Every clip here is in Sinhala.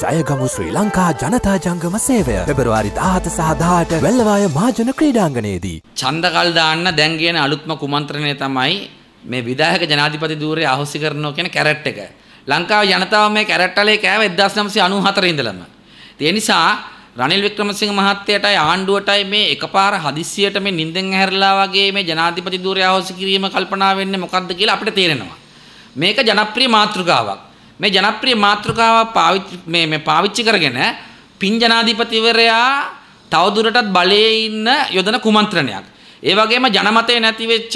ජයගමු ශ්‍රී ලංකා ජනතා ජංගම සේවය පෙබරවාරි දාහත සහදාට වැල්ලවාය මාජන ක්‍රීඩාංගනයේදී. චන්දකල් දාන්න දැන් කියන අලුත්ම කුමන්ත්‍රණය තමයි මේ විදාහක ජනාධිපති දූරේ අහොසි කරනවා කියන කැරට් එක. ලංකාව ජනතාව මේ කැරට්ටලේ කෑව 1994 ඉඳලම. ඒ නිසා රනිල් වික්‍රමසිංහ මහත්තයටයි ආණ්ඩුවටයි මේ එකපාර හදිස්සියට මේ නිින්දෙන් ඇහැරලා වගේ මේ ජනාධිපති ධූරය අහෝසි කිරීම කල්පනා වෙන්නේ මොකද්ද කියලා අපිට තේරෙනවා. මේක ජනප්‍රිය මාතෘකාවක්. මේ ජනප්‍රිය මාතෘකාව පාවිච්චි මේ මේ පාවිච්චි කරගෙන පින් ජනාධිපතිවරයා තවදුරටත් බලයේ ඉන්න යොදන කුමන්ත්‍රණයක්. ඒ වගේම ජනමතේ නැති වෙච්ච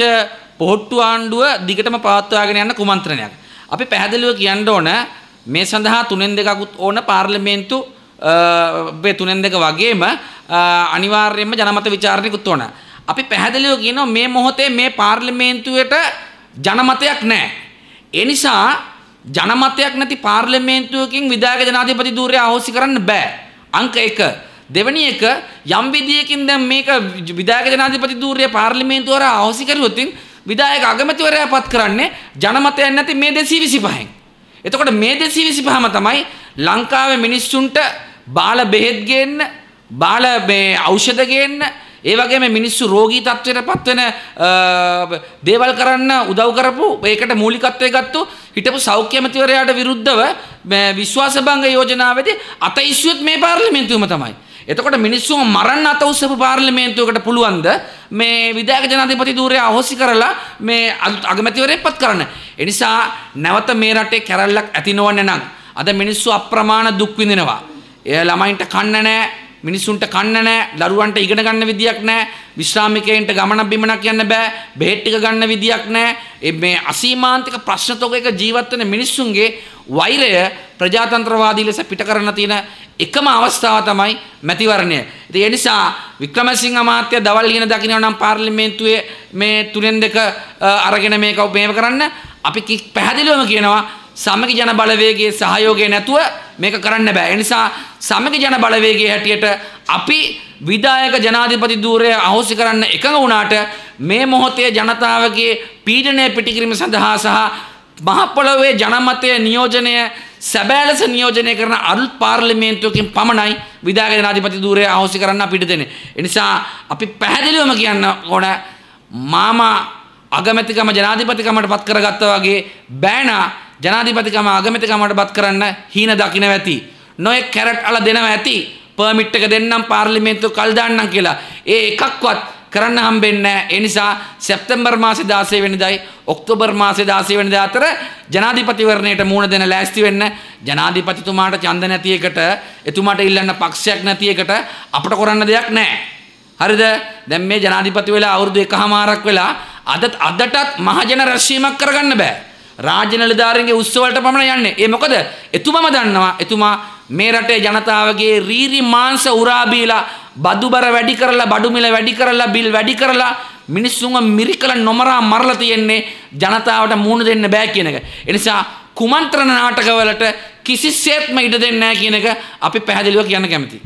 පොහොට්ටු ආණ්ඩුව දිගටම පවත්වාගෙන යන කුමන්ත්‍රණයක්. අපි පැහැදිලිව කියන්න ඕන මේ සඳහා තුනෙන් දෙකකුත් ඕන පාර්ලිමේන්තු මේ තුනෙන් දෙක වගේම අනිවාර්යයෙන්ම ජනමත විචාරණයකුත් ඕන. අපි පැහැදිලිව කියනවා මේ මොහොතේ මේ පාර්ලිමේන්තුවට ජනමතයක් නැහැ. ඒ නිසා ජනමතයක් නැති පාර්ලිමේන්තුවකින් විධායක ජනාධිපති ධූරය අහෝසි කරන්න බෑ. අංක 1. දෙවැනි එක යම් විදියකින් දැන් මේක විධායක ජනාධිපති ධූරය පාර්ලිමේන්තුව හරහා අහෝසි කරුවොත් විධායක අගමැතිවරයා පත් කරන්නේ ජනමතයක් නැති මේ 225න්. එතකොට මේ 225ම තමයි ලංකාවේ මිනිස්සුන්ට බාල බෙහෙත් ගේන්න, බාල මේ ඖෂධ ගේන්න ඒ වගේම මිනිස්සු රෝගී තත්ත්වයට පත්වෙන දේවල් කරන්න උදව් කරපු ඒකට මූලිකත්වයේ ගත්තු හිටපු සෞඛ්‍ය මැතිවරයාට විරුද්ධව විශ්වාස භංග යෝජනාවේදී අත ඉස්සුවෙත් මේ පාර්ලිමේන්තුවම තමයි. එතකොට මිනිස්සු මරන්න අත උස්සපු පාර්ලිමේන්තුවකට පුළුවන්ද මේ විධායක ජනාධිපති ධූරය අහෝසි කරලා මේ අගමැතිවරයෙක්පත් කරන්න. ඒ නිසා නැවත මේ රටේ කැරැල්ලක් ඇති නොවන්න නම් අද මිනිස්සු අප්‍රමාණ දුක් විඳිනවා. එය ළමයින්ට කන්න නැහැ මිනිස්සුන්ට කන්න නෑ දරුවන්ට ඉගෙන ගන්න විදියක් නෑ විශ්‍රාමිකයන්ට ගමන බිමනක් යන්න බෑ බෙහෙත් ටික ගන්න විදියක් නෑ මේ අසීමාන්තික ප්‍රශ්න තෝකයක ජීවත් වෙන මිනිස්සුන්ගේ වෛරය ප්‍රජාතන්ත්‍රවාදී ලෙස පිට කරන තියෙන එකම අවස්ථාව තමයි මැතිවරණය. ඉතින් ඒ නිසා වික්‍රමසිංහ අමාත්‍ය දවල් ලියන දකින්න නම් පාර්ලිමේන්තුවේ මේ තුනෙන් දෙක අරගෙන මේක මේව කරන්න අපි පැහැදිලිවම කියනවා සමගි ජන බලවේගයේ සහයෝගය නැතුව මේක කරන්න බෑ. ඒ නිසා සමග ජන බලවේගයේ හැටියට අපි විධායක ජනාධිපති ධූරය අහෝසි කරන්න එකඟ වුණාට මේ මොහොතේ ජනතාවගේ පීඩනය පිටිකිරීම සඳහා සහ මහ පොළොවේ ජනමතය නියෝජනය සැබෑ ලෙස නියෝජනය කරන අලුත් පාර්ලිමේන්තුවකින් පමණයි විධායක ජනාධිපති ධූරය අහෝසි කරන්න අපිට දෙන්නේ. ඒ නිසා අපි පැහැදිලිවම කියන්න ඕන මාමා අගමැතිකම ජනාධිපතිකමට පත් කරගත්තා වගේ බෑනා ජනාධිපතිකම ආගමිතකමට බත් කරන්න හීන දකින්න ඇති. නොයෙක් කැරට් අල දෙනවා ඇති. පර්මිට් එක දෙන්නම් පාර්ලිමේන්තුව කල් දාන්නම් කියලා. ඒ එකක්වත් කරන්න හම්බෙන්නේ නැහැ. ඒ නිසා සැප්තැම්බර් මාසේ 16 වෙනිදායි ඔක්තෝබර් මාසේ 16 වෙනිදා අතර ජනාධිපතිවරණයට මුණ දෙන ලෑස්ති වෙන්න ජනාධිපතිතුමාට ඡන්ද නැති එකට එතුමාට ඉල්ලන්න පක්ෂයක් නැති එකට අපට කරන්න දෙයක් නැහැ. හරිද? දැන් මේ ජනාධිපති වෙලා අවුරුදු එකහමාරක් වෙලා අදත් අදටත් මහජන රැස්වීමක් කරගන්න බෑ. රාජ්‍ය නිලධාරීන්ගේ උත්සවවලට පමණ යන්නේ. ඒ මොකද එතුමම දන්නවා එතුමා මේ රටේ ජනතාවගේ රීරි මාංශ උරා බීලා බදුබර වැඩි කරලා බඩු මිල වැඩි කරලා බිල් වැඩි කරලා මිනිස්සුන්ව මිරිකලා නොමරා මරලා තියෙන්නේ ජනතාවට මුහුණ දෙන්න බෑ කියන එක. ඒ නිසා කුමන්ත්‍රණ නාටකවලට කිසිසේත්ම ඉඩ දෙන්නේ නැහැ කියන එක අපි පැහැදිලිව කියන්න කැමතියි.